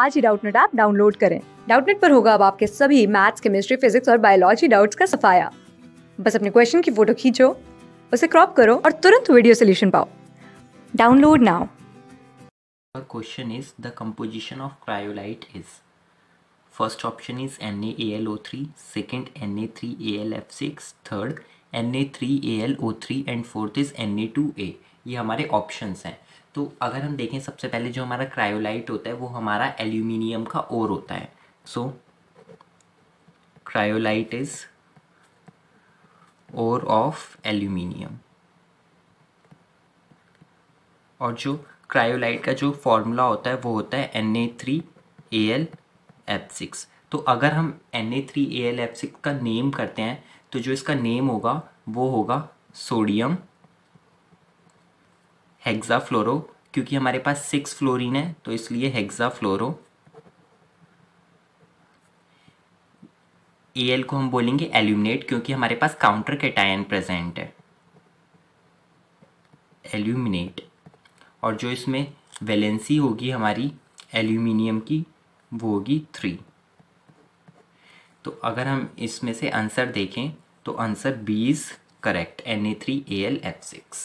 आज ही Doubtnet app download करें डाउटनेट पर होगा अब आपके सभी मैथ्स केमिस्ट्री फिजिक्स और बायोलॉजी डाउट्स का सफाया बस अपने क्वेश्चन की फोटो खींचो उसे क्रॉप करो और तुरंत वीडियो सोल्यूशन पाओ download now question is the composition of cryolite is first option is N N N three three second A A A L F six third three A L O three and fourth is N A two A ये हमारे options हैं तो अगर हम देखें सबसे पहले जो हमारा क्रायोलाइट होता है वो हमारा एल्यूमिनियम का ओर होता है so cryolite is ore of aluminium और जो क्रायोलाइट का जो फॉर्मूला होता है वो होता है N A three A L F six तो अगर हम N A three A L F six का नेम करते हैं तो जो इसका नेम होगा वो होगा सोडियम हेग्जा फ्लोरो क्योंकि हमारे पास सिक्स फ्लोरीन है तो इसलिए हेग्जा फ्लोरो एल को हम बोलेंगे एल्यूमिनेट क्योंकि हमारे पास काउंटर कैटायन प्रेजेंट है एल्यूमिनेट और जो इसमें वैलेंसी होगी हमारी एल्यूमिनियम की वो होगी थ्री तो अगर हम इसमें से आंसर देखें तो answer B is correct N A three A L F six